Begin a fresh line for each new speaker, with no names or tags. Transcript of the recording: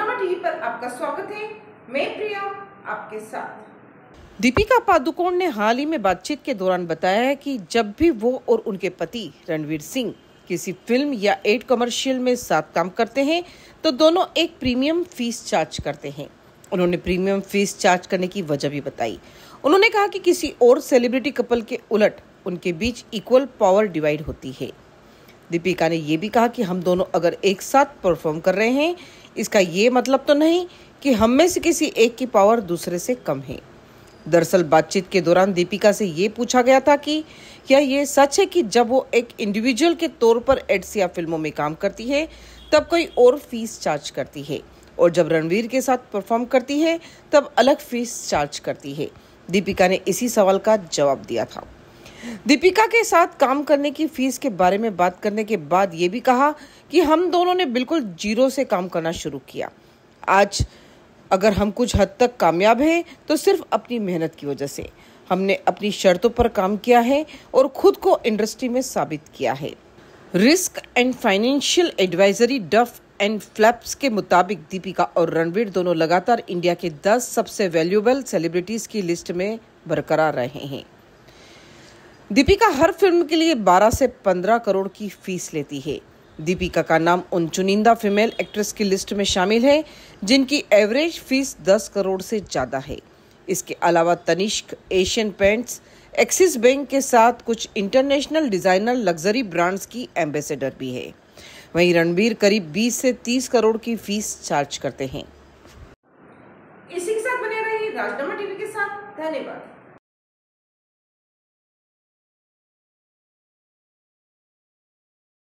TV पर आपका स्वागत है मैं प्रिया आपके साथ दीपिका पादुकोण ने हाल ही में बातचीत के दौरान बताया है कि जब भी वो और उनके पति रणवीर सिंह किसी फिल्म या एड कमर्शियल में साथ काम करते हैं तो दोनों एक प्रीमियम फीस चार्ज करते हैं उन्होंने प्रीमियम फीस चार्ज करने की वजह भी बताई उन्होंने कहा कि किसी और सेलिब्रिटी कपल के उलट उनके बीच इक्वल पावर डिवाइड होती है दीपिका ने यह भी कहा कि हम दोनों अगर एक साथ परफॉर्म कर रहे हैं इसका ये मतलब तो नहीं कि हम में से किसी एक की पावर दूसरे से कम है दरअसल बातचीत के दौरान दीपिका से ये पूछा गया था कि क्या ये सच है कि जब वो एक इंडिविजुअल के तौर पर एड्स या फिल्मों में काम करती है तब कोई और फीस चार्ज करती है और जब रणवीर के साथ परफॉर्म करती है तब अलग फीस चार्ज करती है दीपिका ने इसी सवाल का जवाब दिया था दीपिका के साथ काम करने की फीस के बारे में बात करने के बाद ये भी कहा कि हम दोनों ने बिल्कुल जीरो से काम करना शुरू किया आज अगर हम कुछ हद तक कामयाब हैं तो सिर्फ अपनी मेहनत की वजह से हमने अपनी शर्तों पर काम किया है और खुद को इंडस्ट्री में साबित किया है risk and financial advisory Duff and Phelps के मुताबिक दीपिका और रणवीर दोनों लगातार इंडिया के 10 सबसे वैल्यूबल सेलिब्रिटीज की लिस्ट में बरकरार रहे हैं दीपिका हर फिल्म के लिए 12 से 15 करोड़ की फीस लेती है दीपिका का नाम उन चुनिंदा फीमेल एक्ट्रेस की लिस्ट में शामिल है जिनकी एवरेज फीस 10 करोड़ से ज़्यादा है इसके अलावा Tanishq Asian Paints Axis Bank के साथ कुछ इंटरनेशनल डिज़ाइनर लग्जरी ब्रांड्स की एम्बेसडर भी है वहीं रणबीर करीब 20 से 30 करोड़ की फीस चार्ज करते हैं इसी के साथ बने रहिए राजनामा टीवी के साथ धन्यवाद